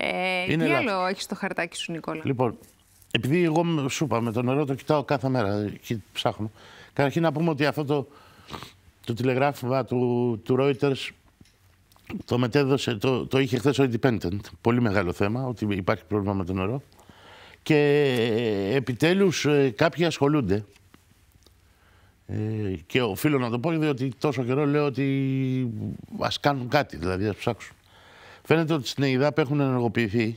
Ε, τι άλλο έχεις στο χαρτάκι σου, Νικόλα. Λοιπόν, επειδή εγώ σου είπα με το νερό το κοιτάω κάθε μέρα και ψάχνω. Καταρχήν να πούμε ότι αυτό το, το τηλεγράφημα του, του Reuters το μετέδωσε, το, το είχε χθες ο Independent. Πολύ μεγάλο θέμα, ότι υπάρχει πρόβλημα με το νερό. Και ε, επιτέλους ε, κάποιοι ασχολούνται. Ε, και οφείλω να το πω, διότι τόσο καιρό λέω ότι ας κάνουν κάτι, δηλαδή ας ψάξουν. Φαίνεται ότι στην ΕΙΔΑΠ έχουν ενεργοποιηθεί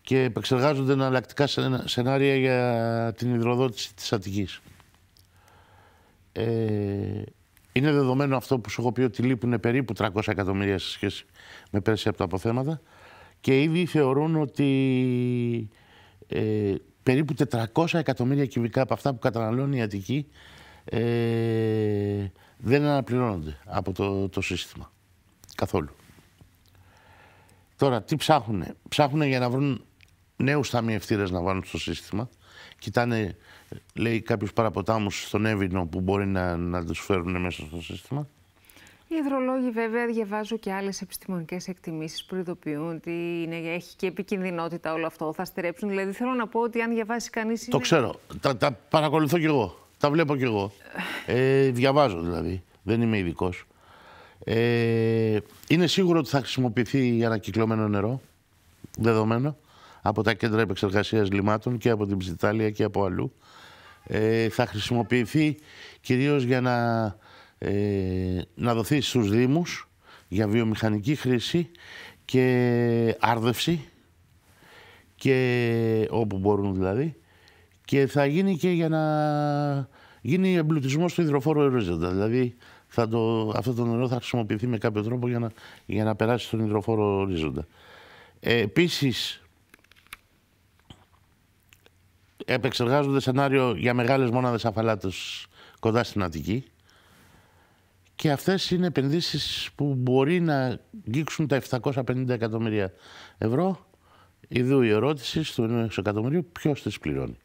και επεξεργάζονται εναλλακτικά σενάρια για την υδροδότηση της Αττικής. Ε, είναι δεδομένο αυτό που σου έχω πει ότι λείπουν περίπου 300 εκατομμύρια σε σχέση με πέρσι από τα αποθέματα και ήδη θεωρούν ότι ε, περίπου 400 εκατομμύρια κυβικά από αυτά που καταναλώνει η Αττική ε, δεν αναπληρώνονται από το, το σύστημα καθόλου. Τώρα τι ψάχνουνε. Ψάχνουνε για να βρουν νέους ταμιευτήρες να βάλουν στο σύστημα. Κοιτάνε, λέει, κάποιου παραποτάμους στον Εύηνο που μπορεί να, να τους φέρουν μέσα στο σύστημα. Οι υδρολόγοι, βέβαια, διαβάζω και άλλες επιστημονικές εκτιμήσεις που ειδοποιούν ότι είναι, έχει και επικινδυνότητα όλο αυτό. Θα στερέψουν. Δηλαδή, θέλω να πω ότι αν διαβάσει κανείς. Το ξέρω. Τα, παρακολουθώ κι εγώ. Τα βλέπω κι εγώ. Ε, διαβάζω δηλαδή. Δεν είμαι ειδικός. Ε, είναι σίγουρο ότι θα χρησιμοποιηθεί για ανακυκλωμένο νερό, δεδομένο, από τα κέντρα επεξεργασίας λιμάτων και από την Ψιτάλια και από αλλού. Ε, θα χρησιμοποιηθεί κυρίως για να, ε, να δοθεί στους Δήμους για βιομηχανική χρήση και άρδευση, και όπου μπορούν δηλαδή, και θα γίνει και για να γίνει εμπλουτισμός του υδροφόρου ορίζοντα. Δηλαδή θα αυτό το νερό θα χρησιμοποιηθεί με κάποιο τρόπο για να, για να περάσει στον υδροφόρο ορίζοντα. Ε, επίσης, επεξεργάζονται σενάριο για μεγάλες μόναδες αφαλάτες κοντά στην Αττική και αυτές είναι επενδύσεις που μπορεί να αγγίξουν τα 750 εκατομμύρια ευρώ. Ιδού η ερώτηση του 1 εκατομμυρίου ποιος τις πληρώνει.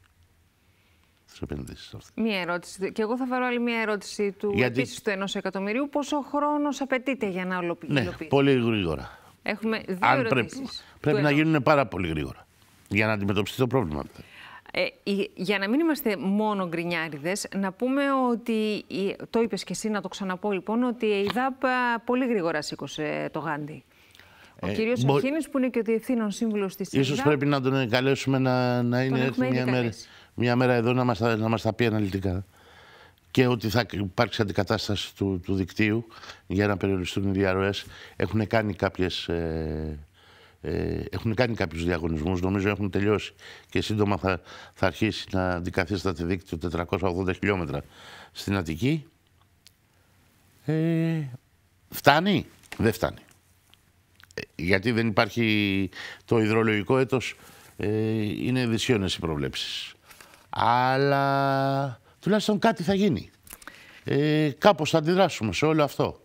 Μία ερώτηση. Και εγώ θα φέρω άλλη μία ερώτηση του Γιατί... επίσης του ενός εκατομμυρίου. Πόσο χρόνος απαιτείται για να ολοποιηθεί. Ναι, πολύ γρήγορα. Έχουμε δύο Αν ερωτήσεις πρέπει, να γίνουν πάρα πολύ γρήγορα για να αντιμετωπιστεί το πρόβλημα. Ε, για να μην είμαστε μόνο γκρινιάριδες, να πούμε ότι. Το είπες και εσύ, να το ξαναπώ λοιπόν, ότι η ΔΑΠ πολύ γρήγορα σήκωσε το γάντι. Ο ε, κύριος μπο... που είναι και ο διευθύνων σύμβουλος της Ίσως πρέπει να τον καλέσουμε να, να είναι μια μέρα μια μέρα εδώ να μας, τα, να μας τα πει αναλυτικά και ότι θα υπάρξει αντικατάσταση του, του δικτύου για να περιοριστούν οι διαρροές. Έχουν κάνει κάποιες... Ε, ε, έχουν κάνει κάποιους διαγωνισμούς, νομίζω έχουν τελειώσει και σύντομα θα, θα αρχίσει να αντικαθίσταται δίκτυο 480 χιλιόμετρα στην Αττική. Ε, φτάνει, δεν φτάνει. Ε, γιατί δεν υπάρχει το υδρολογικό έτος, ε, είναι δυσιώνες οι προβλέψεις. Αλλά τουλάχιστον κάτι θα γίνει. Ε, κάπως θα αντιδράσουμε σε όλο αυτό.